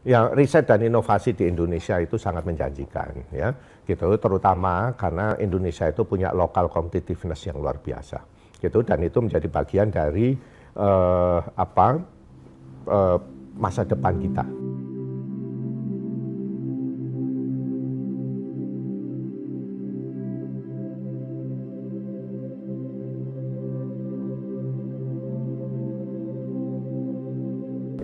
Ya, riset dan inovasi di Indonesia itu sangat menjanjikan ya. Gitu, terutama karena Indonesia itu punya lokal competitiveness yang luar biasa. Gitu dan itu menjadi bagian dari uh, apa uh, masa depan kita.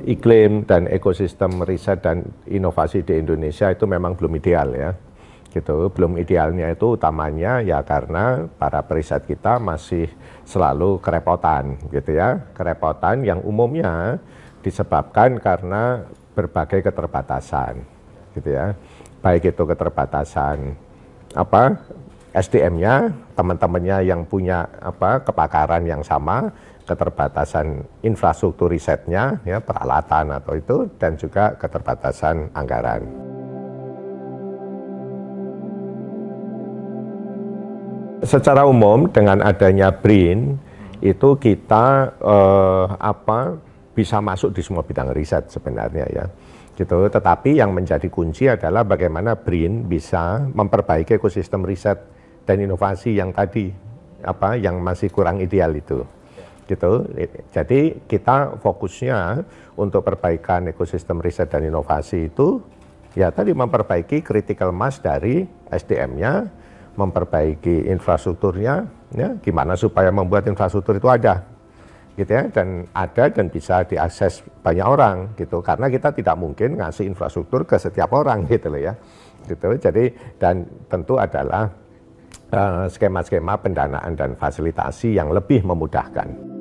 iklim dan ekosistem riset dan inovasi di Indonesia itu memang belum ideal ya gitu belum idealnya itu utamanya ya karena para periset kita masih selalu kerepotan gitu ya kerepotan yang umumnya disebabkan karena berbagai keterbatasan gitu ya baik itu keterbatasan apa SDM-nya teman-temannya yang punya apa kepakaran yang sama keterbatasan infrastruktur risetnya, ya, peralatan atau itu, dan juga keterbatasan anggaran. Secara umum dengan adanya BRIN itu kita eh, apa bisa masuk di semua bidang riset sebenarnya ya gitu. Tetapi yang menjadi kunci adalah bagaimana BRIN bisa memperbaiki ekosistem riset dan inovasi yang tadi apa yang masih kurang ideal itu gitu. Jadi kita fokusnya untuk perbaikan ekosistem riset dan inovasi itu ya tadi memperbaiki critical mass dari SDM-nya, memperbaiki infrastrukturnya, ya, gimana supaya membuat infrastruktur itu ada gitu ya dan ada dan bisa diakses banyak orang gitu karena kita tidak mungkin ngasih infrastruktur ke setiap orang gitu loh ya gitu jadi dan tentu adalah eh, skema-skema uh, skema -skema pendanaan dan fasilitasi yang lebih memudahkan.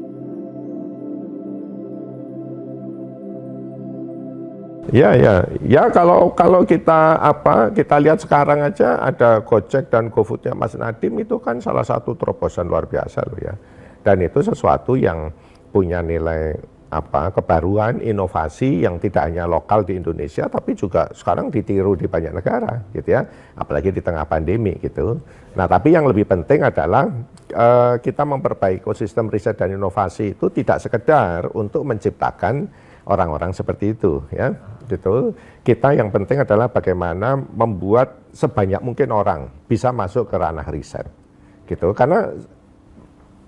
Ya, ya. Ya kalau kalau kita apa, kita lihat sekarang aja ada Gojek dan GoFoodnya Mas Nadim itu kan salah satu terobosan luar biasa loh ya. Dan itu sesuatu yang punya nilai apa kebaruan, inovasi yang tidak hanya lokal di Indonesia tapi juga sekarang ditiru di banyak negara gitu ya, apalagi di tengah pandemi gitu. Nah, tapi yang lebih penting adalah uh, kita memperbaiki ekosistem riset dan inovasi itu tidak sekedar untuk menciptakan orang-orang seperti itu ya gitu kita yang penting adalah bagaimana membuat sebanyak mungkin orang bisa masuk ke ranah riset gitu karena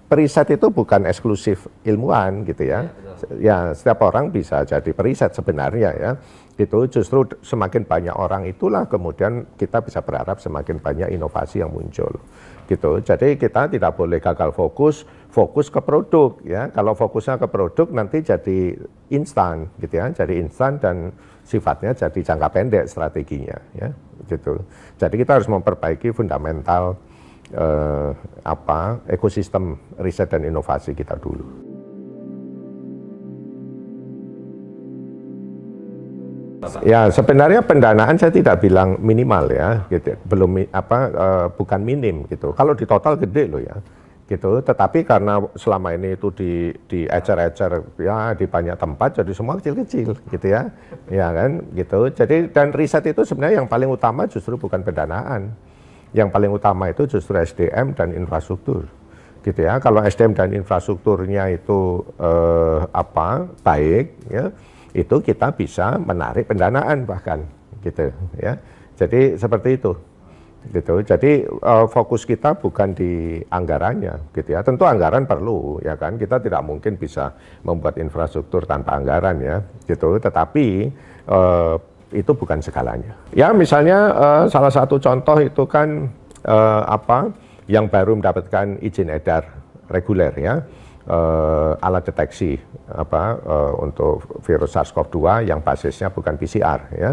periset itu bukan eksklusif ilmuwan gitu ya. Ya, setiap orang bisa jadi periset sebenarnya ya. Itu justru semakin banyak orang itulah kemudian kita bisa berharap semakin banyak inovasi yang muncul gitu. Jadi kita tidak boleh gagal fokus, fokus ke produk ya. Kalau fokusnya ke produk nanti jadi instan gitu ya, jadi instan dan sifatnya jadi jangka pendek strateginya ya gitu. Jadi kita harus memperbaiki fundamental eh, apa ekosistem riset dan inovasi kita dulu. Ya, sebenarnya pendanaan saya tidak bilang minimal ya, gitu. Belum apa uh, bukan minim gitu. Kalau di total gede loh ya. Gitu. Tetapi karena selama ini itu di di ecer-ecer ya di banyak tempat jadi semua kecil-kecil gitu ya. Ya kan? Gitu. Jadi dan riset itu sebenarnya yang paling utama justru bukan pendanaan. Yang paling utama itu justru SDM dan infrastruktur. Gitu ya. Kalau SDM dan infrastrukturnya itu eh, apa? baik ya itu kita bisa menarik pendanaan bahkan gitu ya. Jadi seperti itu gitu. Jadi uh, fokus kita bukan di anggarannya gitu ya. Tentu anggaran perlu ya kan. Kita tidak mungkin bisa membuat infrastruktur tanpa anggaran ya gitu. Tetapi uh, itu bukan segalanya. Ya misalnya uh, salah satu contoh itu kan uh, apa yang baru mendapatkan izin edar reguler ya uh, alat deteksi apa uh, untuk virus SARS-CoV-2 yang basisnya bukan PCR ya,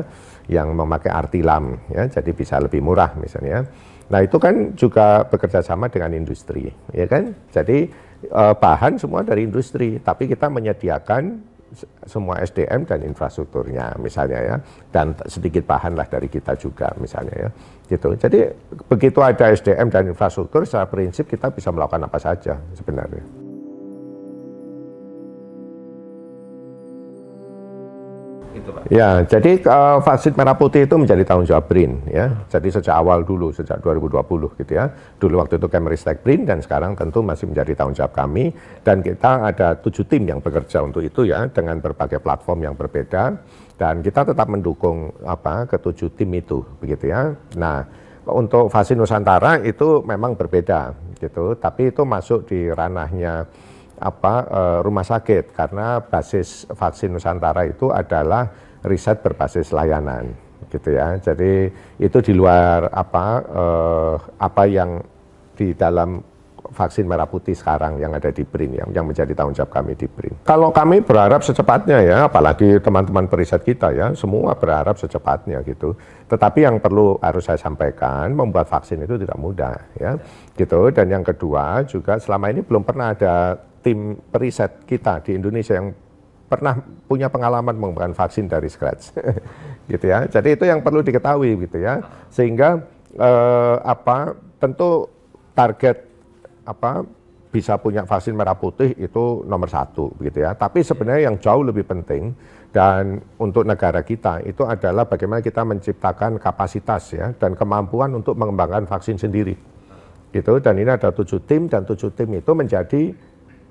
yang memakai artilam ya, jadi bisa lebih murah misalnya. Nah itu kan juga bekerja sama dengan industri, ya kan? Jadi uh, bahan semua dari industri, tapi kita menyediakan semua SDM dan infrastrukturnya misalnya ya, dan sedikit bahan lah dari kita juga misalnya ya, gitu. Jadi begitu ada SDM dan infrastruktur, secara prinsip kita bisa melakukan apa saja sebenarnya. gitu Pak? Ya, jadi uh, vaksin merah putih itu menjadi tanggung jawab BRIN ya. Jadi sejak awal dulu, sejak 2020 gitu ya. Dulu waktu itu Kemenristek BRIN dan sekarang tentu masih menjadi tanggung jawab kami. Dan kita ada tujuh tim yang bekerja untuk itu ya, dengan berbagai platform yang berbeda. Dan kita tetap mendukung apa ketujuh tim itu begitu ya. Nah, untuk vaksin Nusantara itu memang berbeda gitu, tapi itu masuk di ranahnya apa eh, rumah sakit karena basis vaksin Nusantara itu adalah riset berbasis layanan gitu ya. Jadi itu di luar apa eh, apa yang di dalam vaksin merah putih sekarang yang ada di BRIN yang, yang menjadi tanggung jawab kami di BRIN. Kalau kami berharap secepatnya ya, apalagi teman-teman periset kita ya, semua berharap secepatnya gitu. Tetapi yang perlu harus saya sampaikan, membuat vaksin itu tidak mudah ya, gitu. Dan yang kedua juga selama ini belum pernah ada tim periset kita di Indonesia yang pernah punya pengalaman mengembangkan vaksin dari scratch, gitu ya. Jadi itu yang perlu diketahui, gitu ya. Sehingga eh, apa tentu target apa bisa punya vaksin merah putih itu nomor satu, gitu ya. Tapi sebenarnya yang jauh lebih penting dan untuk negara kita itu adalah bagaimana kita menciptakan kapasitas ya dan kemampuan untuk mengembangkan vaksin sendiri, gitu. Dan ini ada tujuh tim dan tujuh tim itu menjadi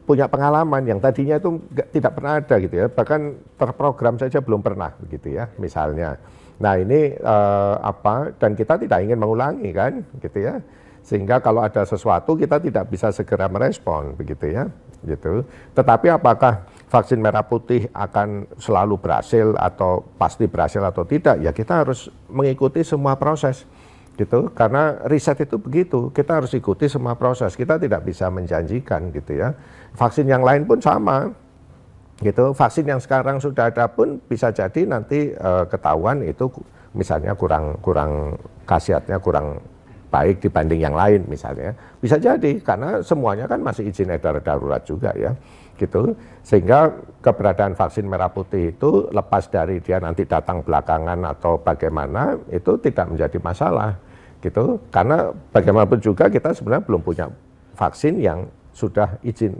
punya pengalaman yang tadinya itu gak, tidak pernah ada gitu ya bahkan terprogram saja belum pernah begitu ya misalnya nah ini uh, apa dan kita tidak ingin mengulangi kan gitu ya sehingga kalau ada sesuatu kita tidak bisa segera merespon begitu ya gitu tetapi apakah vaksin merah putih akan selalu berhasil atau pasti berhasil atau tidak ya kita harus mengikuti semua proses gitu karena riset itu begitu kita harus ikuti semua proses kita tidak bisa menjanjikan gitu ya vaksin yang lain pun sama gitu vaksin yang sekarang sudah ada pun bisa jadi nanti e, ketahuan itu misalnya kurang kurang khasiatnya kurang baik dibanding yang lain misalnya bisa jadi karena semuanya kan masih izin edar darurat juga ya gitu sehingga keberadaan vaksin merah putih itu lepas dari dia nanti datang belakangan atau bagaimana itu tidak menjadi masalah gitu karena bagaimanapun juga kita sebenarnya belum punya vaksin yang sudah izin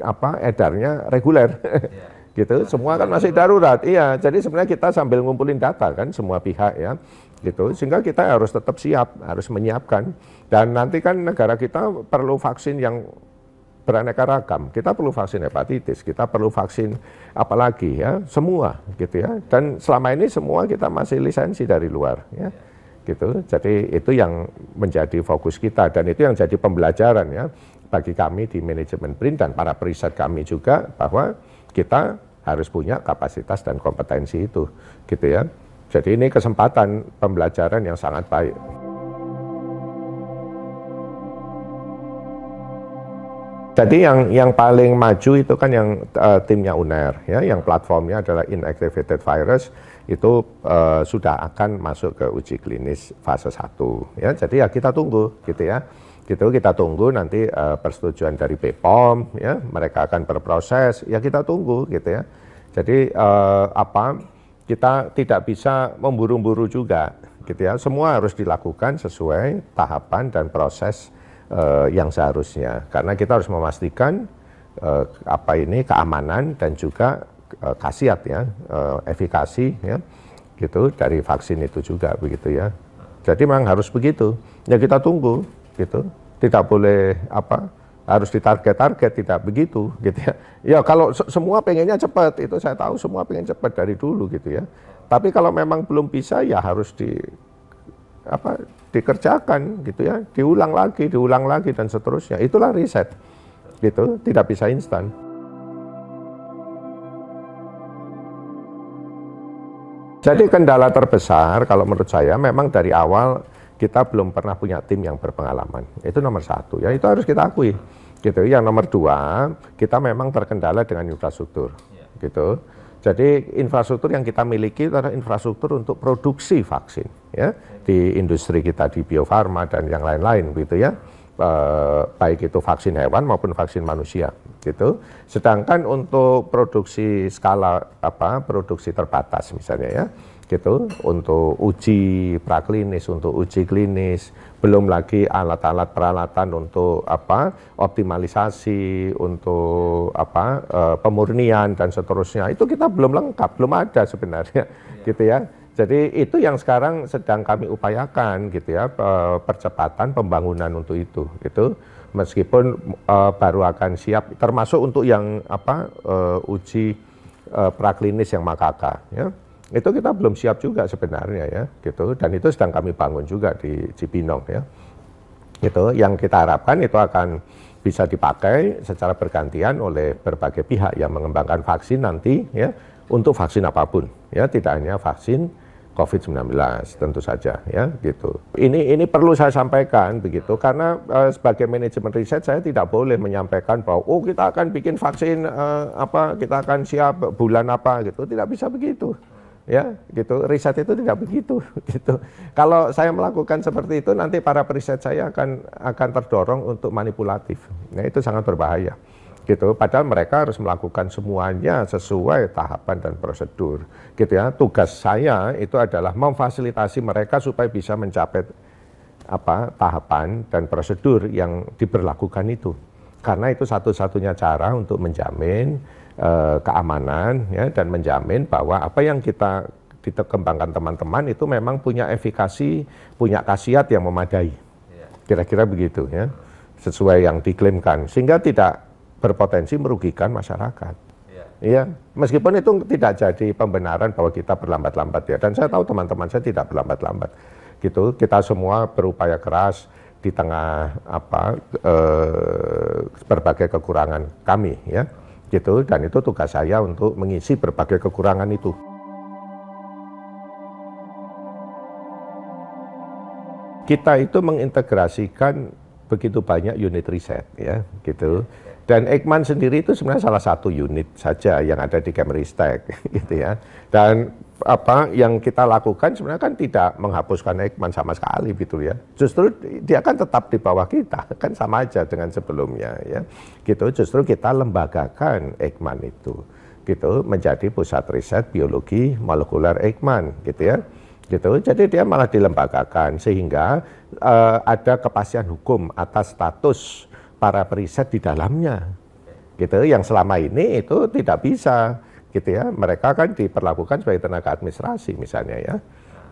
apa edarnya reguler iya. gitu nah, semua kan iya. masih darurat iya jadi sebenarnya kita sambil ngumpulin data kan semua pihak ya gitu sehingga kita harus tetap siap harus menyiapkan dan nanti kan negara kita perlu vaksin yang beraneka ragam. Kita perlu vaksin hepatitis, kita perlu vaksin apalagi ya, semua gitu ya. Dan selama ini semua kita masih lisensi dari luar ya. Gitu. Jadi itu yang menjadi fokus kita dan itu yang jadi pembelajaran ya bagi kami di manajemen print dan para periset kami juga bahwa kita harus punya kapasitas dan kompetensi itu gitu ya. Jadi ini kesempatan pembelajaran yang sangat baik. Jadi yang yang paling maju itu kan yang uh, timnya UNER ya, yang platformnya adalah inactivated virus itu uh, sudah akan masuk ke uji klinis fase 1 ya. Jadi ya kita tunggu gitu ya. Gitu kita tunggu nanti uh, persetujuan dari BPOM ya, mereka akan berproses ya kita tunggu gitu ya. Jadi uh, apa kita tidak bisa memburu-buru juga gitu ya. Semua harus dilakukan sesuai tahapan dan proses uh, yang seharusnya. Karena kita harus memastikan uh, apa ini keamanan dan juga uh, khasiat ya, uh, efikasi ya, gitu dari vaksin itu juga begitu ya. Jadi memang harus begitu. Ya kita tunggu gitu. Tidak boleh apa harus ditarget-target tidak begitu gitu ya. Ya kalau se semua pengennya cepat itu saya tahu semua pengen cepat dari dulu gitu ya. Tapi kalau memang belum bisa ya harus di apa dikerjakan gitu ya, diulang lagi, diulang lagi dan seterusnya. Itulah riset. Gitu, tidak bisa instan. Jadi kendala terbesar kalau menurut saya memang dari awal kita belum pernah punya tim yang berpengalaman. Itu nomor satu ya, itu harus kita akui. Gitu. Yang nomor dua, kita memang terkendala dengan infrastruktur. Iya. Gitu jadi infrastruktur yang kita miliki adalah infrastruktur untuk produksi vaksin ya di industri kita di biofarma dan yang lain-lain gitu ya. E, baik itu vaksin hewan maupun vaksin manusia gitu. Sedangkan untuk produksi skala apa produksi terbatas misalnya ya gitu untuk uji praklinis, untuk uji klinis, belum lagi alat-alat peralatan untuk apa optimalisasi, untuk apa e, pemurnian dan seterusnya. Itu kita belum lengkap, belum ada sebenarnya, ya. gitu ya. Jadi itu yang sekarang sedang kami upayakan gitu ya percepatan pembangunan untuk itu gitu meskipun e, baru akan siap termasuk untuk yang apa e, uji uh, praklinis yang Makaka ya itu kita belum siap juga sebenarnya ya gitu dan itu sedang kami bangun juga di Cipinong ya gitu yang kita harapkan itu akan bisa dipakai secara bergantian oleh berbagai pihak yang mengembangkan vaksin nanti ya untuk vaksin apapun ya tidak hanya vaksin COVID-19 tentu saja ya gitu. Ini ini perlu saya sampaikan begitu karena uh, sebagai manajemen riset saya tidak boleh menyampaikan bahwa oh kita akan bikin vaksin uh, apa kita akan siap bulan apa gitu tidak bisa begitu ya gitu riset itu tidak begitu gitu kalau saya melakukan seperti itu nanti para periset saya akan akan terdorong untuk manipulatif nah itu sangat berbahaya gitu padahal mereka harus melakukan semuanya sesuai tahapan dan prosedur gitu ya tugas saya itu adalah memfasilitasi mereka supaya bisa mencapai apa tahapan dan prosedur yang diberlakukan itu karena itu satu-satunya cara untuk menjamin Eh, keamanan ya, dan menjamin bahwa apa yang kita dikembangkan teman-teman itu memang punya efikasi, punya khasiat yang memadai. Iya. Kira-kira begitu ya, sesuai yang diklaimkan, sehingga tidak berpotensi merugikan masyarakat. Iya. iya, meskipun itu tidak jadi pembenaran bahwa kita berlambat-lambat ya. Dan saya tahu teman-teman saya tidak berlambat-lambat. Gitu, kita semua berupaya keras di tengah apa eh, berbagai kekurangan kami ya gitu dan itu tugas saya untuk mengisi berbagai kekurangan itu. Kita itu mengintegrasikan begitu banyak unit riset ya gitu. Dan Ekman sendiri itu sebenarnya salah satu unit saja yang ada di Kemristek, gitu ya. Dan apa yang kita lakukan sebenarnya kan tidak menghapuskan Ekman sama sekali gitu ya. Justru dia kan tetap di bawah kita, kan sama aja dengan sebelumnya ya. Gitu, justru kita lembagakan Ekman itu gitu menjadi pusat riset biologi molekuler Ekman gitu ya gitu. Jadi dia malah dilembagakan sehingga uh, ada kepastian hukum atas status para periset di dalamnya gitu yang selama ini itu tidak bisa gitu ya mereka kan diperlakukan sebagai tenaga administrasi misalnya ya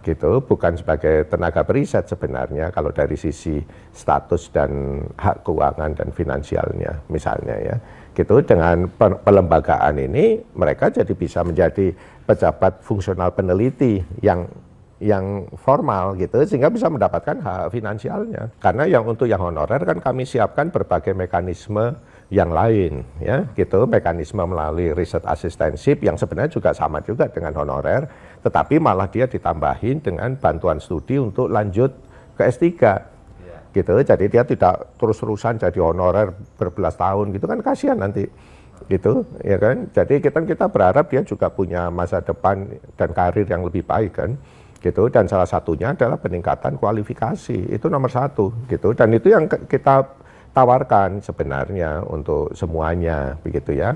gitu bukan sebagai tenaga periset sebenarnya kalau dari sisi status dan hak keuangan dan finansialnya misalnya ya gitu dengan pelembagaan ini mereka jadi bisa menjadi pejabat fungsional peneliti yang yang formal gitu sehingga bisa mendapatkan hak finansialnya karena yang untuk yang honorer kan kami siapkan berbagai mekanisme yang lain ya gitu mekanisme melalui riset asistensif yang sebenarnya juga sama juga dengan honorer tetapi malah dia ditambahin dengan bantuan studi untuk lanjut ke S3 iya. gitu jadi dia tidak terus-terusan jadi honorer berbelas tahun gitu kan kasihan nanti gitu ya kan jadi kita kita berharap dia juga punya masa depan dan karir yang lebih baik kan gitu dan salah satunya adalah peningkatan kualifikasi itu nomor satu gitu dan itu yang kita tawarkan sebenarnya untuk semuanya begitu ya.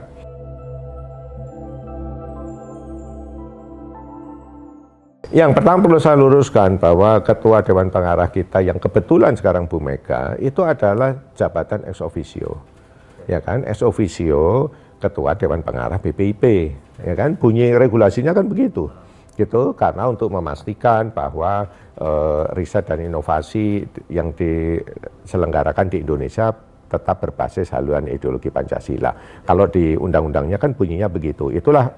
Yang pertama perlu saya luruskan bahwa ketua dewan pengarah kita yang kebetulan sekarang Bu Mega itu adalah jabatan ex officio. Ya kan, ex officio ketua dewan pengarah BPIP. Ya kan, bunyi regulasinya kan begitu gitu karena untuk memastikan bahwa uh, riset dan inovasi yang diselenggarakan di Indonesia tetap berbasis haluan ideologi Pancasila. Kalau di undang-undangnya kan bunyinya begitu. Itulah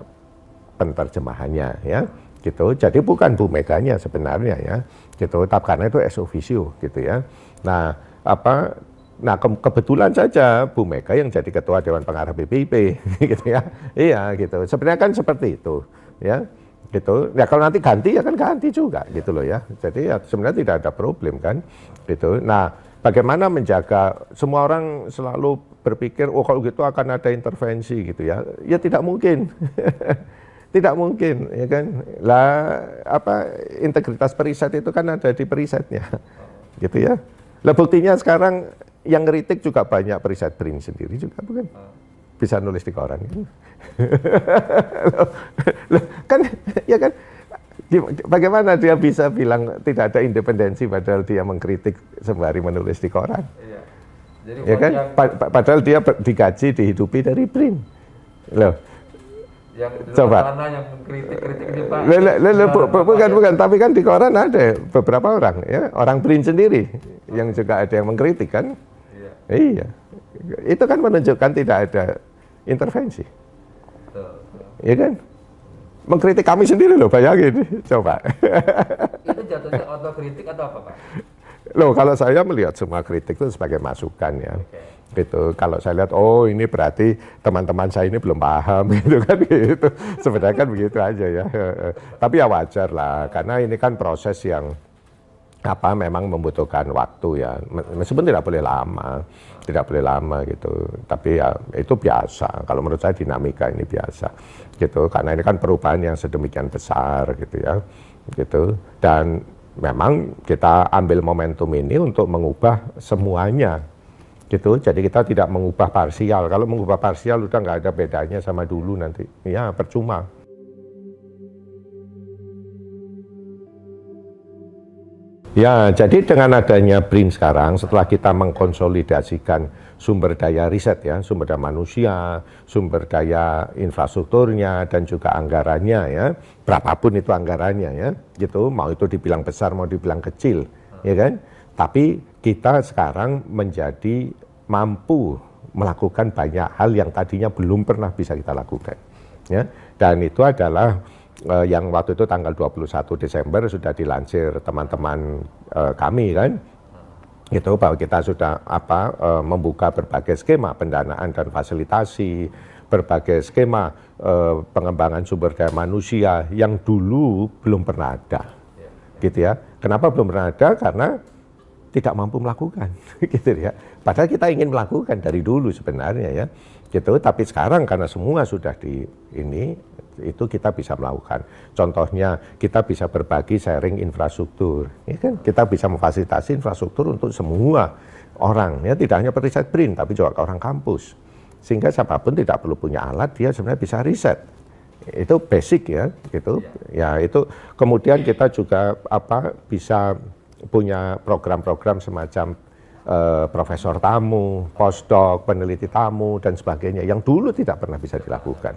penerjemahannya ya. Gitu. Jadi bukan Bu Meganya sebenarnya ya. Gitu. Tapi karena itu ex officio gitu ya. Nah, apa Nah ke kebetulan saja Bu Mega yang jadi ketua Dewan Pengarah BPIP gitu ya. Iya gitu. Sebenarnya kan seperti itu ya gitu. Ya kalau nanti ganti ya kan ganti juga gitu loh ya. Jadi ya sebenarnya tidak ada problem kan gitu. Nah, bagaimana menjaga semua orang selalu berpikir oh kalau gitu akan ada intervensi gitu ya. Ya tidak mungkin. tidak mungkin ya kan. Lah apa integritas periset itu kan ada di perisetnya. Gitu ya. Lah buktinya sekarang yang ngeritik juga banyak periset BRIN sendiri juga bukan bisa nulis di koran kan? kan ya kan bagaimana dia bisa bilang tidak ada independensi padahal dia mengkritik sembari menulis di koran iya. Jadi ya kan yang... pa padahal dia digaji dihidupi dari print loh yang coba yang kritik ini pak le, le, le, bu, bukan bukan tapi kan di koran ada beberapa orang ya orang print sendiri oh. yang juga ada yang mengkritik kan iya, iya. Itu kan menunjukkan tidak ada intervensi. ya kan? Mengkritik kami sendiri loh, bayangin. Coba. Itu jatuhnya otokritik atau apa, Pak? Loh, kalau saya melihat semua kritik itu sebagai masukan ya. Okay gitu. Kalau saya lihat, oh ini berarti teman-teman saya ini belum paham gitu kan gitu. Sebenarnya kan begitu aja ya. Tapi ya wajar lah, karena ini kan proses yang apa memang membutuhkan waktu ya meskipun tidak boleh lama tidak boleh lama gitu tapi ya itu biasa kalau menurut saya dinamika ini biasa gitu karena ini kan perubahan yang sedemikian besar gitu ya gitu dan memang kita ambil momentum ini untuk mengubah semuanya gitu jadi kita tidak mengubah parsial kalau mengubah parsial udah nggak ada bedanya sama dulu nanti ya percuma Ya, jadi dengan adanya BRIN sekarang, setelah kita mengkonsolidasikan sumber daya riset ya, sumber daya manusia, sumber daya infrastrukturnya, dan juga anggarannya ya, berapapun itu anggarannya ya, gitu, mau itu dibilang besar, mau dibilang kecil, ya kan? Tapi kita sekarang menjadi mampu melakukan banyak hal yang tadinya belum pernah bisa kita lakukan, ya. Dan itu adalah uh, yang waktu itu tanggal 21 Desember sudah dilansir teman-teman uh, kami kan gitu bahwa kita sudah apa uh, membuka berbagai skema pendanaan dan fasilitasi berbagai skema uh, pengembangan sumber daya manusia yang dulu belum pernah ada gitu ya kenapa belum pernah ada karena tidak mampu melakukan gitu ya padahal kita ingin melakukan dari dulu sebenarnya ya gitu tapi sekarang karena semua sudah di ini itu kita bisa melakukan. Contohnya kita bisa berbagi sharing infrastruktur, ya kan? Kita bisa memfasilitasi infrastruktur untuk semua orang, ya tidak hanya periset BRIN tapi juga ke orang kampus. Sehingga siapapun tidak perlu punya alat, dia sebenarnya bisa riset. Itu basic ya, gitu. Ya itu kemudian kita juga apa bisa punya program-program semacam Uh, profesor tamu, postdoc, peneliti tamu, dan sebagainya yang dulu tidak pernah bisa dilakukan.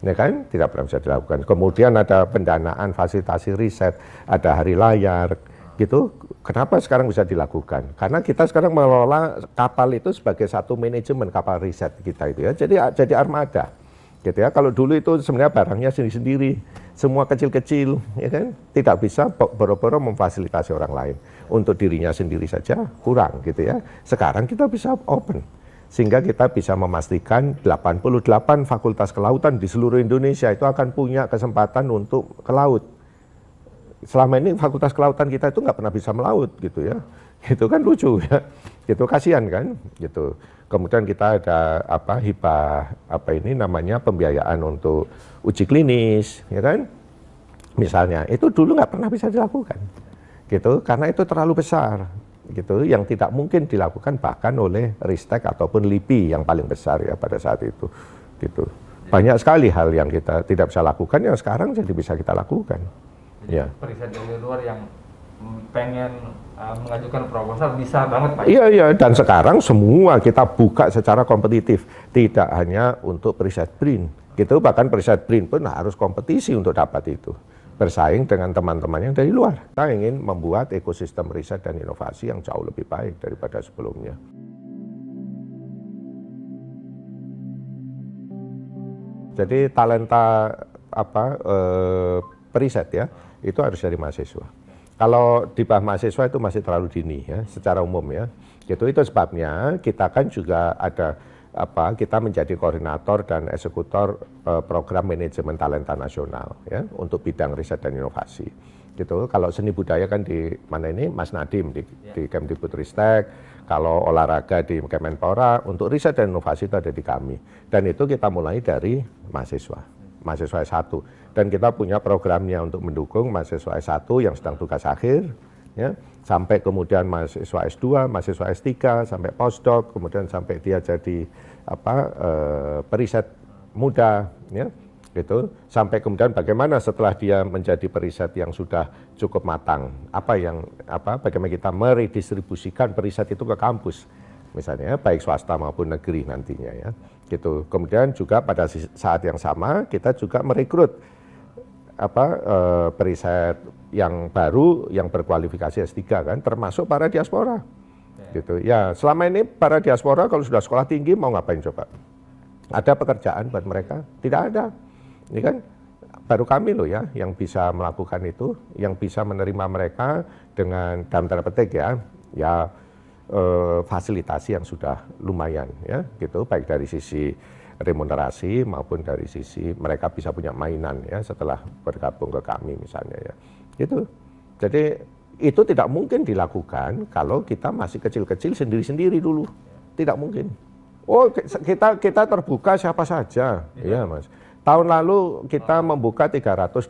Ya kan tidak pernah bisa dilakukan. Kemudian ada pendanaan, fasilitasi riset, ada hari layar, gitu. Kenapa sekarang bisa dilakukan? Karena kita sekarang mengelola kapal itu sebagai satu manajemen kapal riset kita itu ya. Jadi jadi armada. Gitu ya. Kalau dulu itu sebenarnya barangnya sendiri-sendiri, semua kecil-kecil, ya kan? Tidak bisa boro-boro memfasilitasi orang lain. Untuk dirinya sendiri saja kurang gitu ya. Sekarang kita bisa open sehingga kita bisa memastikan 88 fakultas kelautan di seluruh Indonesia itu akan punya kesempatan untuk ke laut. Selama ini fakultas kelautan kita itu nggak pernah bisa melaut gitu ya, itu kan lucu ya, itu kasihan kan, gitu. Kemudian kita ada apa hibah apa ini namanya pembiayaan untuk uji klinis, ya kan? Misalnya itu dulu nggak pernah bisa dilakukan, gitu karena itu terlalu besar gitu yang tidak mungkin dilakukan bahkan oleh Ristek ataupun LIPI yang paling besar ya pada saat itu gitu iya. banyak sekali hal yang kita tidak bisa lakukan yang sekarang jadi bisa kita lakukan jadi ya periset dari luar yang pengen uh, mengajukan proposal bisa banget Pak. Iya iya dan sekarang semua kita buka secara kompetitif, tidak hanya untuk periset print. Gitu bahkan periset print pun harus kompetisi untuk dapat itu bersaing dengan teman teman yang dari luar. Kita ingin membuat ekosistem riset dan inovasi yang jauh lebih baik daripada sebelumnya. Jadi talenta apa eh, periset ya itu harus dari mahasiswa. Kalau di bawah mahasiswa itu masih terlalu dini ya secara umum ya. Jadi gitu, itu sebabnya kita kan juga ada apa kita menjadi koordinator dan eksekutor uh, program manajemen talenta nasional ya untuk bidang riset dan inovasi gitu kalau seni budaya kan di mana ini Mas Nadim di, ya. di Kemdikbudristek kalau olahraga di Kemenpora untuk riset dan inovasi itu ada di kami dan itu kita mulai dari mahasiswa mahasiswa S1 dan kita punya programnya untuk mendukung mahasiswa S1 yang sedang tugas akhir ya sampai kemudian mahasiswa S2, mahasiswa S3, sampai postdoc, kemudian sampai dia jadi apa eh, periset muda ya gitu sampai kemudian bagaimana setelah dia menjadi periset yang sudah cukup matang apa yang apa bagaimana kita meredistribusikan periset itu ke kampus misalnya ya, baik swasta maupun negeri nantinya ya gitu kemudian juga pada saat yang sama kita juga merekrut apa e, periset yang baru yang berkualifikasi S3 kan termasuk para diaspora. Ya. Gitu. Ya, selama ini para diaspora kalau sudah sekolah tinggi mau ngapain coba? Ada pekerjaan buat mereka? Tidak ada. Ini kan baru kami loh ya yang bisa melakukan itu, yang bisa menerima mereka dengan dalam tanda petik ya, ya e, fasilitasi yang sudah lumayan ya, gitu baik dari sisi remunerasi maupun dari sisi mereka bisa punya mainan ya setelah bergabung ke kami misalnya ya. Itu. Jadi itu tidak mungkin dilakukan kalau kita masih kecil-kecil sendiri-sendiri dulu. Tidak mungkin. Oh, kita kita terbuka siapa saja, ya, Mas. Tahun lalu kita membuka 325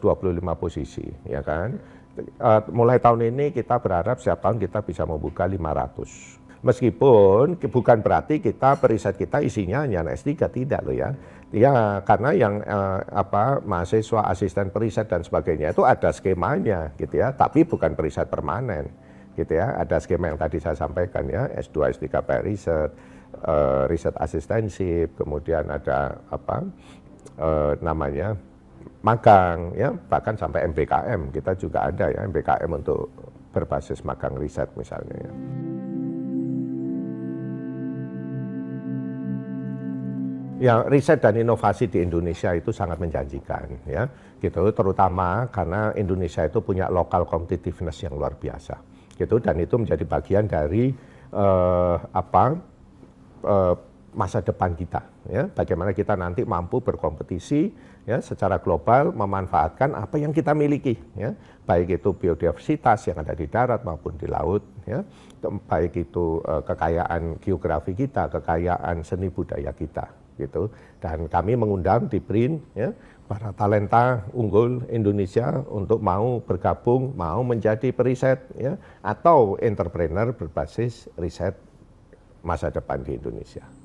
posisi, ya kan? Eh, mulai tahun ini kita berharap setiap tahun kita bisa membuka 500 Meskipun bukan berarti kita periset kita isinya hanya anak S3 tidak loh ya. Ya karena yang eh, apa mahasiswa asisten periset dan sebagainya itu ada skemanya gitu ya, tapi bukan periset permanen gitu ya. Ada skema yang tadi saya sampaikan ya, S2, S3 periset, eh, riset asistensi, kemudian ada apa eh, namanya magang ya, bahkan sampai MBKM kita juga ada ya, MBKM untuk berbasis magang riset misalnya ya. yang riset dan inovasi di Indonesia itu sangat menjanjikan ya gitu terutama karena Indonesia itu punya lokal competitiveness yang luar biasa gitu dan itu menjadi bagian dari uh, apa uh, masa depan kita ya bagaimana kita nanti mampu berkompetisi ya secara global memanfaatkan apa yang kita miliki ya baik itu biodiversitas yang ada di darat maupun di laut ya baik itu uh, kekayaan geografi kita kekayaan seni budaya kita gitu. Dan kami mengundang di print ya, para talenta unggul Indonesia untuk mau bergabung, mau menjadi periset ya, atau entrepreneur berbasis riset masa depan di Indonesia.